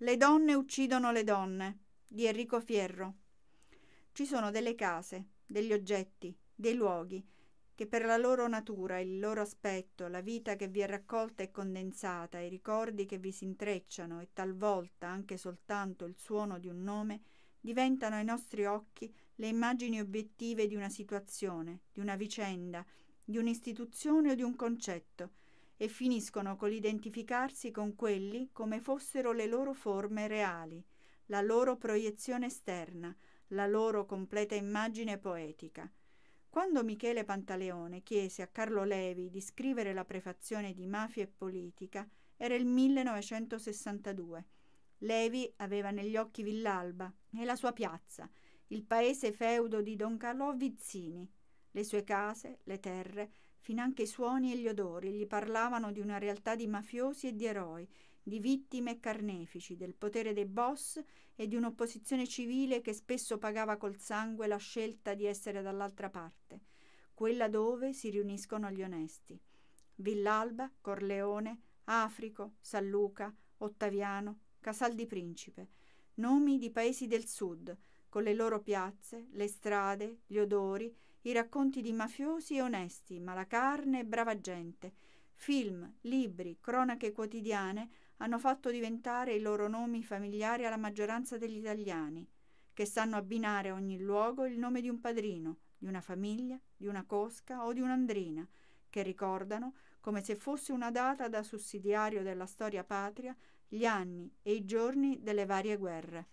Le donne uccidono le donne di Enrico Fierro. Ci sono delle case, degli oggetti, dei luoghi che per la loro natura, il loro aspetto, la vita che vi è raccolta e condensata, i ricordi che vi si intrecciano e talvolta anche soltanto il suono di un nome, diventano ai nostri occhi le immagini obiettive di una situazione, di una vicenda, di un'istituzione o di un concetto, e finiscono con l'identificarsi con quelli come fossero le loro forme reali, la loro proiezione esterna, la loro completa immagine poetica. Quando Michele Pantaleone chiese a Carlo Levi di scrivere la prefazione di Mafia e Politica, era il 1962. Levi aveva negli occhi Villalba e la sua piazza, il paese feudo di Don Carlo Vizzini, le sue case, le terre, Finanche i suoni e gli odori gli parlavano di una realtà di mafiosi e di eroi, di vittime e carnefici, del potere dei boss e di un'opposizione civile che spesso pagava col sangue la scelta di essere dall'altra parte, quella dove si riuniscono gli onesti. Villalba, Corleone, Africo, San Luca, Ottaviano, Casal di Principe, nomi di paesi del sud, con le loro piazze, le strade, gli odori i racconti di mafiosi e onesti, malacarne e brava gente. Film, libri, cronache quotidiane hanno fatto diventare i loro nomi familiari alla maggioranza degli italiani, che sanno abbinare a ogni luogo il nome di un padrino, di una famiglia, di una cosca o di un'andrina, che ricordano, come se fosse una data da sussidiario della storia patria, gli anni e i giorni delle varie guerre.